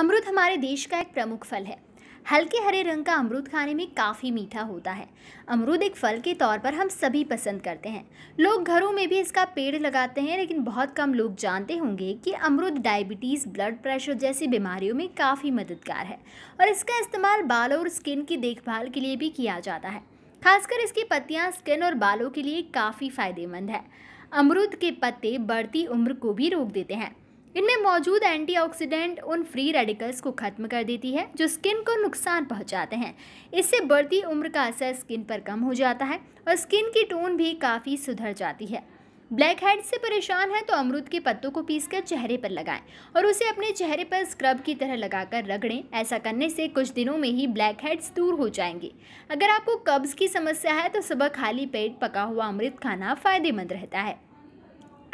अमरुद हमारे देश का एक प्रमुख फल है हल्के हरे रंग का अमरूद खाने में काफ़ी मीठा होता है अमरूद एक फल के तौर पर हम सभी पसंद करते हैं लोग घरों में भी इसका पेड़ लगाते हैं लेकिन बहुत कम लोग जानते होंगे कि अमरूद डायबिटीज़ ब्लड प्रेशर जैसी बीमारियों में काफ़ी मददगार है और इसका इस्तेमाल बालों और स्किन की देखभाल के लिए भी किया जाता है खासकर इसकी पत्तियाँ स्किन और बालों के लिए काफ़ी फ़ायदेमंद है अमरूद के पत्ते बढ़ती उम्र को भी रोक देते हैं इनमें मौजूद एंटीऑक्सीडेंट उन फ्री रेडिकल्स को ख़त्म कर देती है जो स्किन को नुकसान पहुंचाते हैं इससे बढ़ती उम्र का असर स्किन पर कम हो जाता है और स्किन की टोन भी काफ़ी सुधर जाती है ब्लैक हेड से परेशान है तो अमरूद के पत्तों को पीसकर चेहरे पर लगाएं और उसे अपने चेहरे पर स्क्रब की तरह लगाकर रगड़ें ऐसा करने से कुछ दिनों में ही ब्लैक हेड्स दूर हो जाएंगे अगर आपको कब्ज़ की समस्या है तो सुबह खाली पेट पका हुआ अमृत खाना फ़ायदेमंद रहता है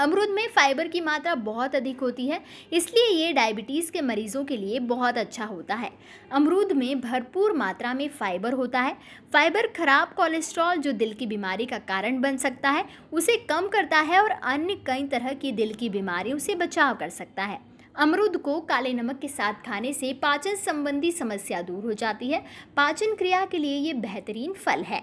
अमरूद में फाइबर की मात्रा बहुत अधिक होती है इसलिए ये डायबिटीज़ के मरीज़ों के लिए बहुत अच्छा होता है अमरूद में भरपूर मात्रा में फाइबर होता है फाइबर खराब कोलेस्ट्रॉल जो दिल की बीमारी का कारण बन सकता है उसे कम करता है और अन्य कई तरह की दिल की बीमारियों से बचाव कर सकता है अमरूद को काले नमक के साथ खाने से पाचन संबंधी समस्या दूर हो जाती है पाचन क्रिया के लिए ये बेहतरीन फल है